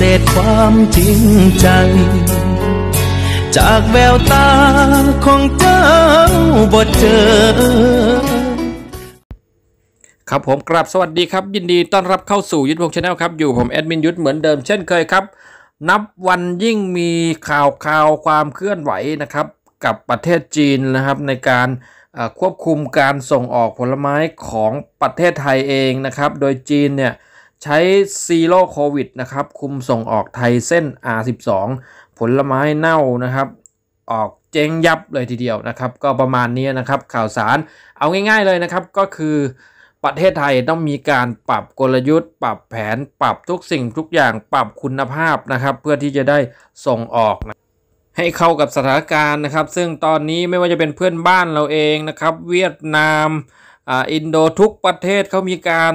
เศษความจริงใจจากแววตาของเจ้าบ่เจอ ครับผมกลับสวัสดีครับ ยินดีต้อนรับเข้าสู่ยุทธพงศ์ชาแนลครับอยู่ผมแอดมินยุทธเหมือนเดิมเช่นเคยครับ นับวันยิ่งมีข่าวข่าวความเคลื่อนไหวนะครับกับประเทศจีนนะครับ ในการควบคุมการส่งออกผลไม้ของประเทศไทยเองนะครับ โดยจีนเนี่ยใช้ซีโร่โควิดนะครับคุมส่งออกไทยเส้น R12 ผลไม้เน่านะครับ ออกเจ๊งยับเลยทีเดียวนะครับ ก็ประมาณนี้นะครับ ข่าวสารเอาง่ายๆเลยนะครับ ก็คือประเทศไทยต้องมีการปรับกลยุทธ์ ปรับแผนปรับทุกสิ่งทุกอย่างปรับคุณภาพนะครับ เพื่อที่จะได้ส่งออกนะให้เข้ากับสถานการณ์นะครับ ซึ่งตอนนี้ไม่ว่าจะเป็นเพื่อนบ้านเราเองนะครับ เวียดนามอ่าอินโดทุกประเทศเขามีการ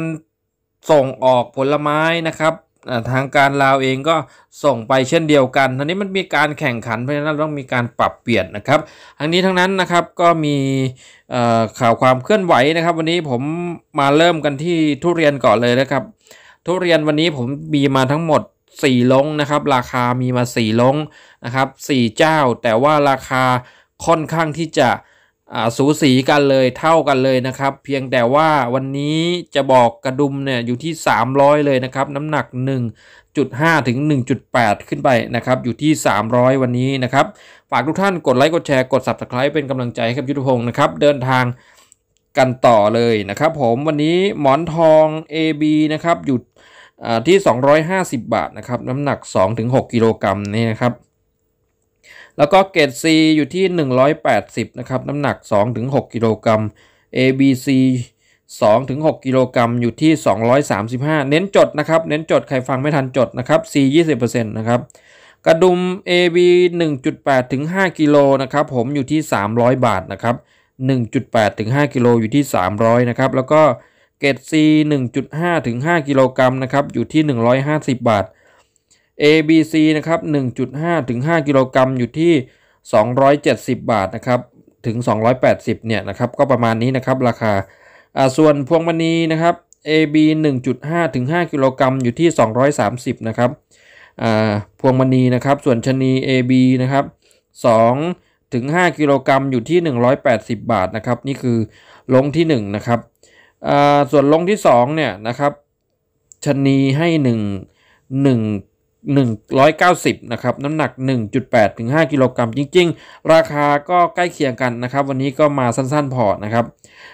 ส่งออกผลไม้นะครับ ทางการลาวเองก็ส่งไปเช่นเดียวกันทีนี้มันมีการแข่งขันเพราะฉะนั้นต้องมีการปรับเปลี่ยนนะครับทั้งนี้ทั้งนั้นนะครับก็มีข่าวความเคลื่อนไหวนะครับ วันนี้ผมมาเริ่มกันที่ทุเรียนก่อนเลยนะครับ ทุเรียนวันนี้ผมมีมาทั้งหมด 4ลงนะครับ ราคามีมา 4ลงนะครับ 4 เจ้า แต่ว่าราคาค่อนข้างที่จะสูสีกันเลยเท่ากันเลยนะครับ เพียงแต่ว่าวันนี้จะบอกกระดุมเนี่ยอยู่ที่ 300 เลยนะครับ น้ำหนัก 1.5 ถึง 1.8 ขึ้นไปนะครับ อยู่ที่ 300 วันนี้นะครับ ฝากทุกท่านกดไลค์กดแชร์กด Subscribe เป็นกำลังใจให้กับยุทธพงศ์นะครับ เดินทางกันต่อเลยนะครับ ผมวันนี้หมอนทอง AB นะครับอยู่ที่ 250 บาทนะครับน้ำหนัก 2-6 กิโลกรัมนี่นะครับแล้วก็เกรด C อยู่ที่ 180นะครับน้ำหนัก 2-6 กิโลกรัม ABC 2-6 กิโลกรัมอยู่ที่ 235 เน้นจดนะครับเน้นจด ใครฟังไม่ทันจดนะครับ C 20%นะครับกระดุม AB 1.8ถึง5กิโลนะครับผมอยู่ที่ 300 บาทนะครับ1.8ถึง5กิโลอยู่ที่ 300นะครับแล้วก็เกรด C 1.5ถึง5กิโลกรัมนะครับอยู่ที่ 150 บาท ABC นะครับ1.5 ถึง 5กิโลกรัมอยู่ที่ 270 บาทนะครับ ถึง 280เนี่ยนะครับ ก็ประมาณนี้นะครับราคาส่วนพวงมณีนะครับ AB 1.5ถึง5กิโลกรัมอยู่ที่ 230นะครับพวงมณีนะครับ ส่วนชนี AB นะครับ2ถึง5กิโลกรัมอยู่ที่ 180 บาทนะครับ นี่คือลงที่1นะครับส่วนลงที่2เนี่ยนะครับชนีให้ 1 1 190นะครับน้ำหนัก 1.8 ถึง 5กิโลกรัมจริง ๆ ราคาก็ใกล้เคียงกันนะครับ วันนี้ก็มาสั้นๆ พอนะครับ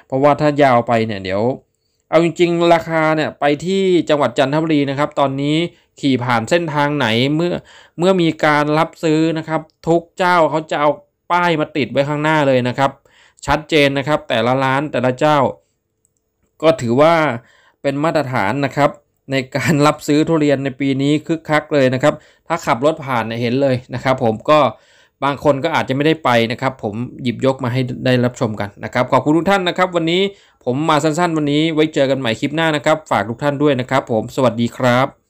เพราะว่าถ้ายาวไปเนี่ยเดี๋ยว เอาจริง ๆ ราคาเนี่ยไปที่จังหวัดจันทบุรีนะครับ ตอนนี้ขี่ผ่านเส้นทางไหนเมื่อเมื่อมีการรับซื้อนะครับ ทุกเจ้าเขาจะเอาป้ายมาติดไว้ข้างหน้าเลยนะครับ ชัดเจนนะครับแต่ละร้านแต่ละเจ้า ก็ถือว่าเป็นมาตรฐานนะครับในการรับซื้อทุเรียนในปีนี้คึกคักเลยนะครับ ถ้าขับรถผ่านเนี่ยเห็นเลยนะครับ ผมก็บางคนก็อาจจะไม่ได้ไปนะครับ ผมหยิบยกมาให้ได้รับชมกันนะครับขอบคุณทุกท่านนะครับ วันนี้ผมมาสั้นๆ วันนี้ไว้เจอกันใหม่คลิปหน้านะครับ ฝากทุกท่านด้วยนะครับ ผมสวัสดีครับ